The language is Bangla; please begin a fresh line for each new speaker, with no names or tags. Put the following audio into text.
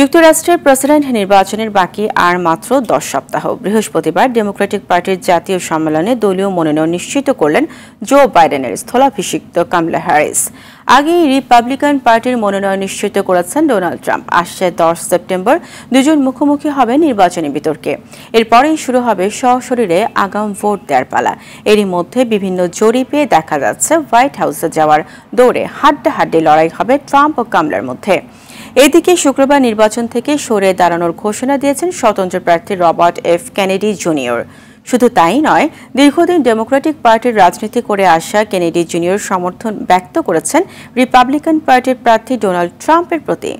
যুক্তরাষ্ট্রের প্রেসিডেন্ট নির্বাচনের বাকি আর মাত্র দশ সপ্তাহ বৃহস্পতিবার ডেমোক্রেটিক পার্টির জাতীয় সম্মেলনে দলীয় মনোনয়ন নিশ্চিত করলেন জো বাইডেনের স্থলাভিষিক্ত কামলা হ্যারিস আগেই রিপাবলিকান পার্টির মনোনয়ন নিশ্চিত করেছেন ডোনাল্ড ট্রাম্প আসছে দশ সেপ্টেম্বর দুজন মুখোমুখি হবে নির্বাচনী বিতর্কে এরপরেই শুরু হবে সশরীরে আগাম ভোট দেওয়ার পালা এরই মধ্যে বিভিন্ন জরিপে দেখা যাচ্ছে হোয়াইট হাউসে যাওয়ার দৌড়ে হাড্ডা হাড্ডি লড়াই হবে ট্রাম্প ও কামলার মধ্যে এদিকে শুক্রবার নির্বাচন থেকে সরে দাঁড়ানোর ঘোষণা দিয়েছেন স্বতন্ত্র প্রার্থী রবার্ট এফ কেনেডি জুনিয়র শুধু তাই নয় দীর্ঘদিন ডেমোক্রেটিক পার্টির রাজনীতি করে আসা কেনেডি জুনিয়র সমর্থন ব্যক্ত করেছেন রিপাবলিকান পার্টির প্রার্থী ডোনাল্ড ট্রাম্পের প্রতি